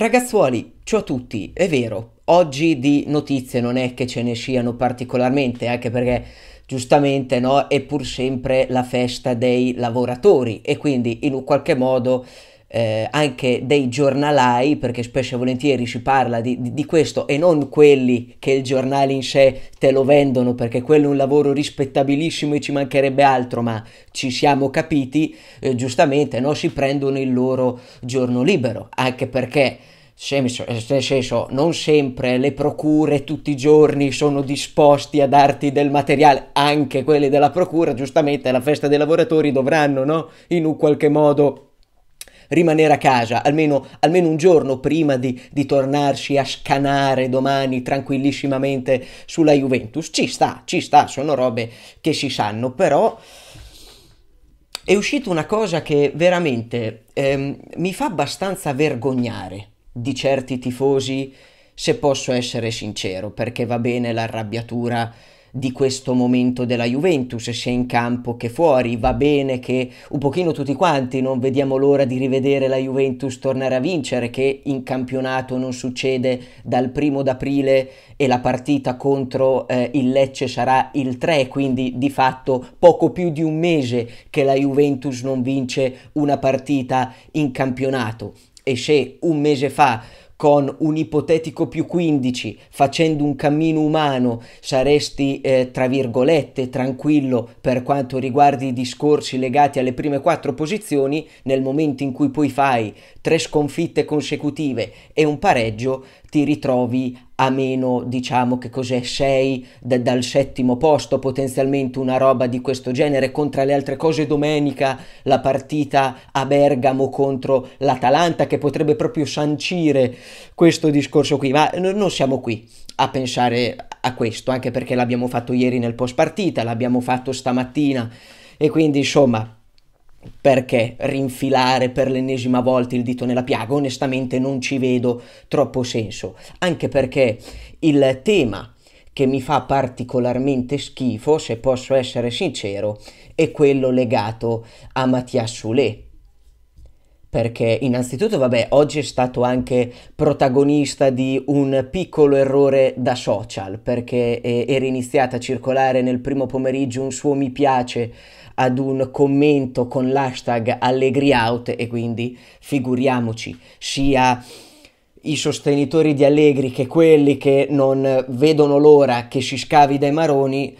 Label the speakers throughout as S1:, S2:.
S1: Ragazzuoli, ciao a tutti, è vero, oggi di notizie non è che ce ne siano particolarmente, anche perché giustamente no, è pur sempre la festa dei lavoratori e quindi in un qualche modo eh, anche dei giornalai, perché spesso e volentieri si parla di, di, di, questo e non quelli che il giornale in sé te lo vendono, perché quello è un lavoro rispettabilissimo e ci mancherebbe altro, ma ci siamo capiti, eh, giustamente, no? si prendono il loro giorno libero, anche perché nel senso, non sempre le procure tutti i giorni sono disposti a darti del materiale, anche quelli della procura, giustamente la festa dei lavoratori dovranno, no? In un qualche modo rimanere a casa almeno, almeno un giorno prima di, di, tornarci a scanare domani tranquillissimamente sulla Juventus. Ci sta, ci sta, sono robe che si sanno, però è uscita una cosa che veramente ehm, mi fa abbastanza vergognare di certi tifosi, se posso essere sincero, perché va bene l'arrabbiatura di questo momento della Juventus, sia in campo che fuori. Va bene che un pochino tutti quanti non vediamo l'ora di rivedere la Juventus tornare a vincere, che in campionato non succede dal primo d'aprile e la partita contro eh, il Lecce sarà il 3, quindi di fatto poco più di un mese che la Juventus non vince una partita in campionato. E se un mese fa con un ipotetico più 15, facendo un cammino umano, saresti, eh, tra virgolette, tranquillo per quanto riguarda i discorsi legati alle prime quattro posizioni, nel momento in cui poi fai tre sconfitte consecutive e un pareggio, ti ritrovi a meno, diciamo che cos'è, 6 da, dal settimo posto, potenzialmente una roba di questo genere. Contro le altre cose, domenica la partita a Bergamo contro l'Atalanta, che potrebbe proprio sancire questo discorso qui, ma n- non siamo qui a pensare a questo, anche perché l'abbiamo fatto ieri nel post partita, l'abbiamo fatto stamattina e quindi insomma perché rinfilare per l'ennesima volta il dito nella piaga? Onestamente non ci vedo troppo senso, anche perché il tema che mi fa particolarmente schifo, se posso essere sincero, è quello legato a Mattia Soulet perché innanzitutto, vabbè, oggi è stato anche protagonista di un piccolo errore da social, perché eh, era iniziata a circolare nel primo pomeriggio un suo mi piace ad un commento con l'hashtag AllegriOut e quindi figuriamoci sia i sostenitori di Allegri che quelli che non vedono l'ora che si scavi dai maroni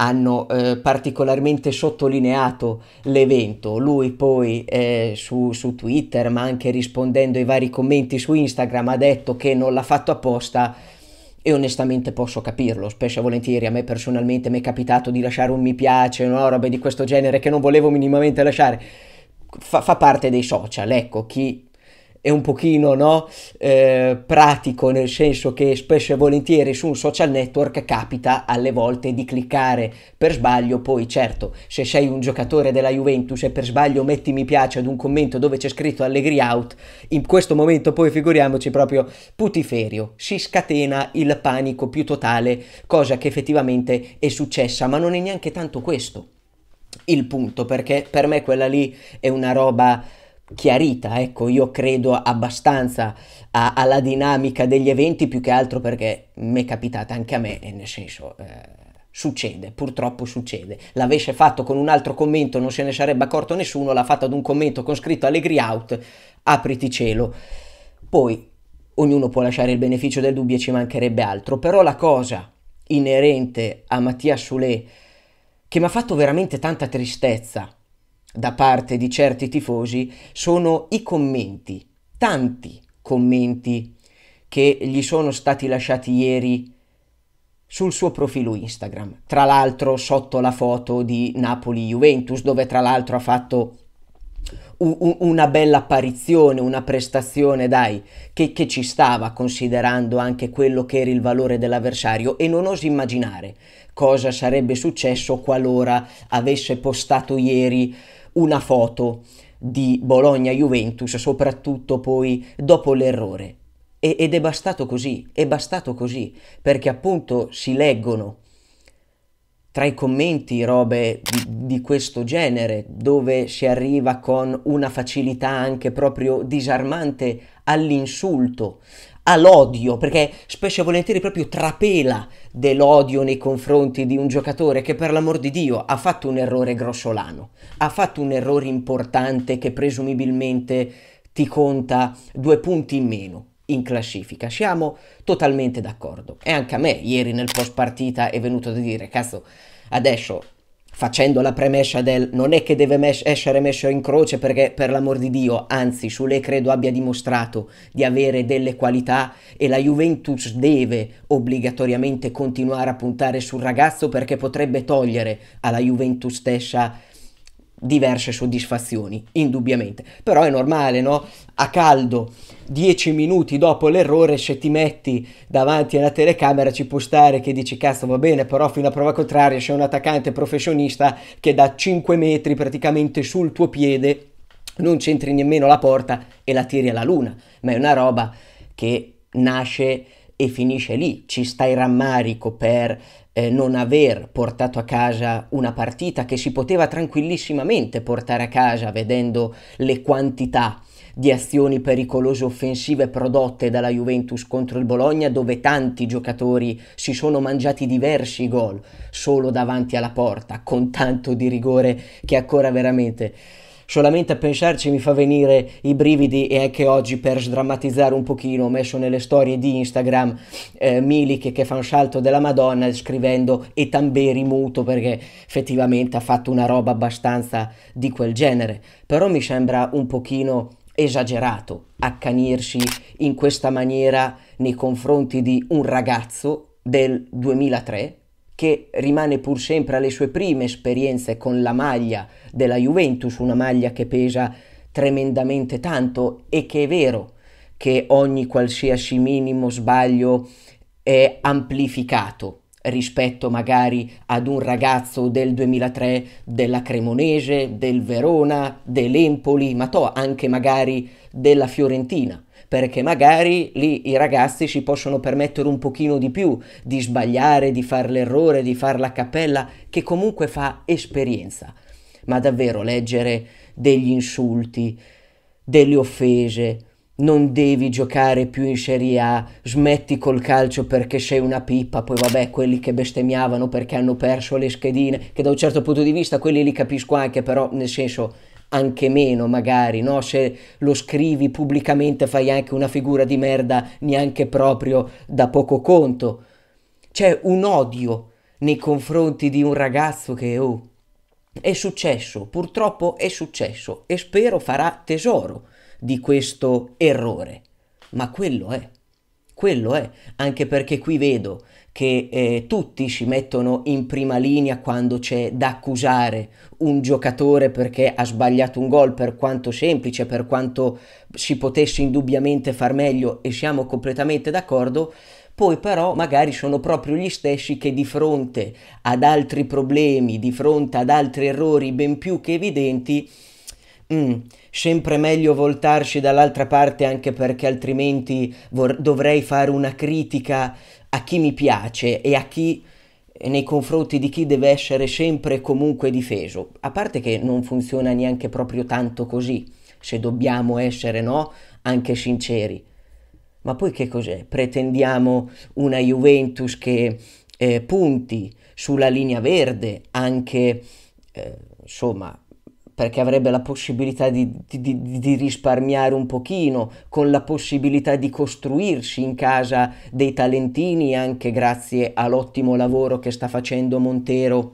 S1: hanno eh, particolarmente sottolineato l'evento. Lui poi eh, su, su, Twitter, ma anche rispondendo ai vari commenti su Instagram, ha detto che non l'ha fatto apposta e onestamente posso capirlo. Spesso e volentieri a me personalmente mi è capitato di lasciare un mi piace, una roba di questo genere che non volevo minimamente lasciare. Fa, fa parte dei social, ecco, chi è un pochino no, eh, pratico, nel senso che spesso e volentieri su un social network capita alle volte di cliccare per sbaglio, poi certo se sei un giocatore della Juventus e per sbaglio metti mi piace ad un commento dove c'è scritto Allegri out, in questo momento poi figuriamoci proprio putiferio, si scatena il panico più totale, cosa che effettivamente è successa, ma non è neanche tanto questo il punto perché per me quella lì è una roba chiarita, ecco, io credo abbastanza a, alla dinamica degli eventi più che altro perché mi è capitata anche a me, nel senso... Eh, succede, purtroppo succede. L'avesse fatto con un altro commento non se ne sarebbe accorto nessuno, l'ha fatto ad un commento con scritto Allegri out, apriti cielo. Poi ognuno può lasciare il beneficio del dubbio e ci mancherebbe altro, però la cosa inerente a Mattia Soulé che mi ha fatto veramente tanta tristezza da parte di certi tifosi sono i commenti, tanti commenti che gli sono stati lasciati ieri sul suo profilo Instagram, tra l'altro sotto la foto di Napoli-Juventus, dove tra l'altro ha fatto u- una bella apparizione, una prestazione, dai, che-, che ci stava considerando anche quello che era il valore dell'avversario e non osi immaginare cosa sarebbe successo qualora avesse postato ieri una foto di Bologna-Juventus, soprattutto poi dopo l'errore. E, ed è bastato così, è bastato così, perché appunto si leggono tra i commenti robe di, di, questo genere, dove si arriva con una facilità anche proprio disarmante all'insulto, all'odio, perché spesso e volentieri proprio trapela dell'odio nei confronti di un giocatore che per l'amor di Dio ha fatto un errore grossolano, ha fatto un errore importante che presumibilmente ti conta due punti in meno in classifica. Siamo totalmente d'accordo. E anche a me ieri nel post partita è venuto da dire, cazzo, adesso facendo la premessa del non è che deve mes- essere messo in croce perché per l'amor di Dio, anzi Sule credo abbia dimostrato di avere delle qualità e la Juventus deve obbligatoriamente continuare a puntare sul ragazzo perché potrebbe togliere alla Juventus stessa diverse soddisfazioni, indubbiamente. Però è normale, no? A caldo, dieci minuti dopo l'errore, se ti metti davanti alla telecamera ci può stare che dici cazzo va bene, però fino a prova contraria c'è un attaccante professionista che da 5 metri praticamente sul tuo piede non c'entri nemmeno la porta e la tiri alla luna, ma è una roba che nasce e finisce lì, ci stai rammarico per eh, non aver portato a casa una partita che si poteva tranquillissimamente portare a casa vedendo le quantità di azioni pericolose offensive prodotte dalla Juventus contro il Bologna dove tanti giocatori si sono mangiati diversi gol solo davanti alla porta con tanto di rigore che ancora veramente solamente a pensarci mi fa venire i brividi e anche oggi per sdrammatizzare un pochino ho messo nelle storie di Instagram eh, Milik che fa un salto della Madonna scrivendo e tamberi muto perché effettivamente ha fatto una roba abbastanza di quel genere, però mi sembra un pochino esagerato accanirsi in questa maniera nei confronti di un ragazzo del 2003 che rimane pur sempre alle sue prime esperienze con la maglia della Juventus, una maglia che pesa tremendamente tanto e che è vero che ogni qualsiasi minimo sbaglio è amplificato rispetto magari ad un ragazzo del 2003 della Cremonese, del Verona, dell'Empoli, ma to anche magari della Fiorentina perché magari lì i ragazzi si possono permettere un pochino di più di sbagliare, di fare l'errore, di fare la cappella, che comunque fa esperienza. Ma davvero leggere degli insulti, delle offese, non devi giocare più in Serie A, smetti col calcio perché sei una pippa, poi vabbè quelli che bestemmiavano perché hanno perso le schedine, che da un certo punto di vista quelli li capisco anche, però nel senso anche meno magari, no? se lo scrivi pubblicamente fai anche una figura di merda neanche proprio da poco conto. C'è un odio nei confronti di un ragazzo che oh, è successo, purtroppo è successo e spero farà tesoro di questo errore. Ma quello è, quello è, anche perché qui vedo che eh, tutti ci mettono in prima linea quando c'è da accusare un giocatore perché ha sbagliato un gol, per quanto semplice, per quanto si potesse indubbiamente far meglio e siamo completamente d'accordo, poi però magari sono proprio gli stessi che di fronte ad altri problemi, di fronte ad altri errori ben più che evidenti, mm, sempre meglio voltarci dall'altra parte anche perché altrimenti vor- dovrei fare una critica a chi mi piace e a chi nei confronti di chi deve essere sempre e comunque difeso. A parte che non funziona neanche proprio tanto così, se dobbiamo essere, no, anche sinceri. Ma poi che cos'è? Pretendiamo una Juventus che eh, punti sulla linea verde, anche eh, insomma, perché avrebbe la possibilità di, di, di, risparmiare un pochino, con la possibilità di costruirsi in casa dei talentini anche grazie all'ottimo lavoro che sta facendo Montero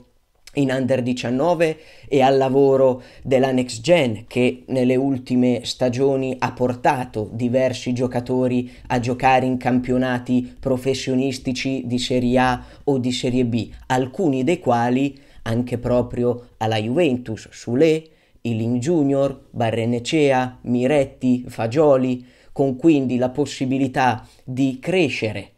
S1: in under 19 e al lavoro della Next Gen che nelle ultime stagioni ha portato diversi giocatori a giocare in campionati professionistici di Serie A o di Serie B, alcuni dei quali anche proprio alla Juventus, Sule, Ilin Junior, Barrenecea, Miretti, Fagioli, con quindi la possibilità di crescere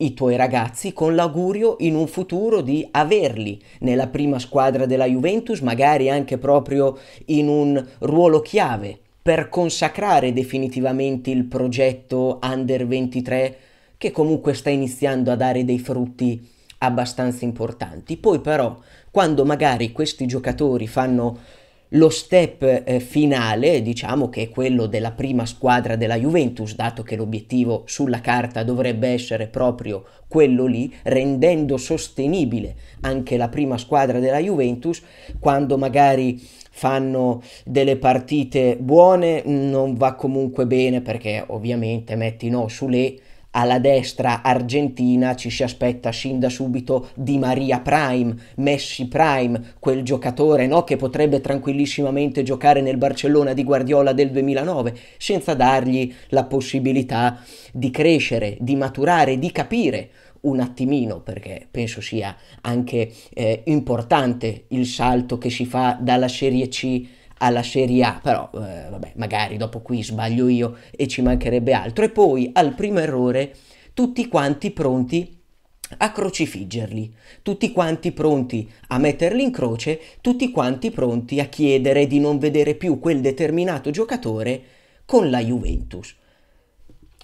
S1: i tuoi ragazzi con l'augurio in un futuro di averli nella prima squadra della Juventus, magari anche proprio in un ruolo chiave per consacrare definitivamente il progetto Under 23 che comunque sta iniziando a dare dei frutti abbastanza importanti. Poi però, quando magari questi giocatori fanno lo step eh, finale, diciamo che è quello della prima squadra della Juventus, dato che l'obiettivo sulla carta dovrebbe essere proprio quello lì, rendendo sostenibile anche la prima squadra della Juventus, quando magari fanno delle partite buone, non va comunque bene perché ovviamente metti no sulle alla destra argentina ci si aspetta sin da subito Di Maria Prime, Messi Prime, quel giocatore no, che potrebbe tranquillissimamente giocare nel Barcellona di Guardiola del 2009 senza dargli la possibilità di crescere, di maturare, di capire un attimino perché penso sia anche eh, importante il salto che si fa dalla Serie C alla Serie A, però eh, vabbè, magari dopo qui sbaglio io e ci mancherebbe altro. E poi al primo errore tutti quanti pronti a crocifiggerli, tutti quanti pronti a metterli in croce, tutti quanti pronti a chiedere di non vedere più quel determinato giocatore con la Juventus.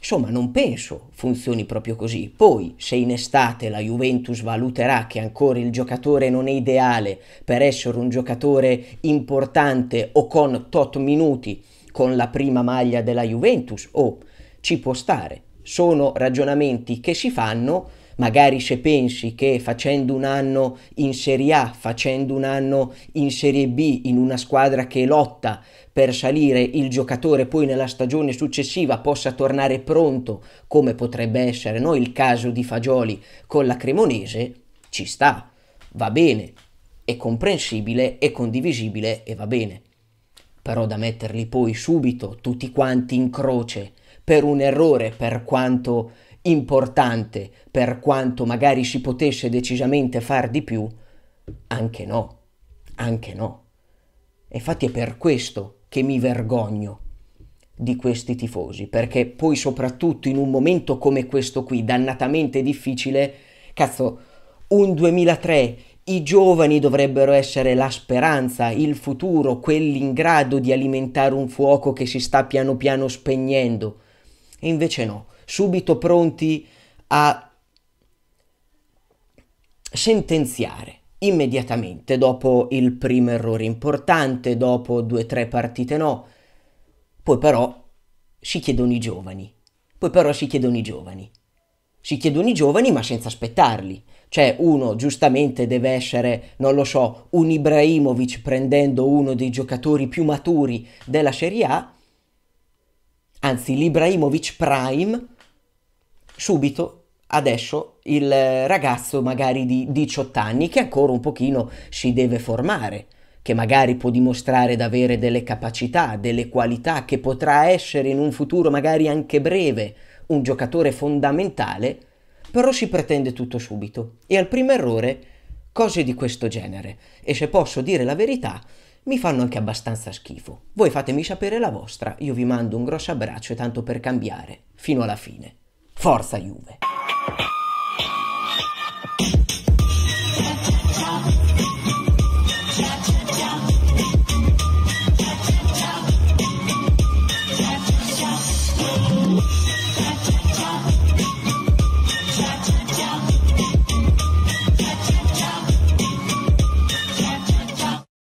S1: Insomma, non penso funzioni proprio così. Poi, se in estate la Juventus valuterà che ancora il giocatore non è ideale per essere un giocatore importante o con tot minuti con la prima maglia della Juventus, o oh, ci può stare. Sono ragionamenti che si fanno magari se pensi che facendo un anno in Serie A, facendo un anno in Serie B, in una squadra che lotta per salire, il giocatore poi nella stagione successiva possa tornare pronto, come potrebbe essere no? il caso di Fagioli con la Cremonese, ci sta, va bene, è comprensibile, è condivisibile e va bene. Però da metterli poi subito tutti quanti in croce per un errore, per quanto importante, per quanto magari si potesse decisamente far di più, anche no, anche no. Infatti è per questo che mi vergogno di questi tifosi, perché poi soprattutto in un momento come questo qui, dannatamente difficile, cazzo, un 2003, i giovani dovrebbero essere la speranza, il futuro, quelli in grado di alimentare un fuoco che si sta piano piano spegnendo. E invece no, subito pronti a sentenziare immediatamente dopo il primo errore importante, dopo due o tre partite no. Poi però si chiedono i giovani, poi però si chiedono i giovani, si chiedono i giovani ma senza aspettarli. Cioè uno giustamente deve essere, non lo so, un Ibrahimovic prendendo uno dei giocatori più maturi della Serie A, anzi l'Ibrahimovic Prime subito adesso il ragazzo magari di 18 anni che ancora un pochino si deve formare, che magari può dimostrare di avere delle capacità, delle qualità, che potrà essere in un futuro magari anche breve un giocatore fondamentale, però si pretende tutto subito e al primo errore cose di questo genere e se posso dire la verità mi fanno anche abbastanza schifo. Voi fatemi sapere la vostra, io vi mando un grosso abbraccio e tanto per cambiare, fino alla fine. Forza Juve!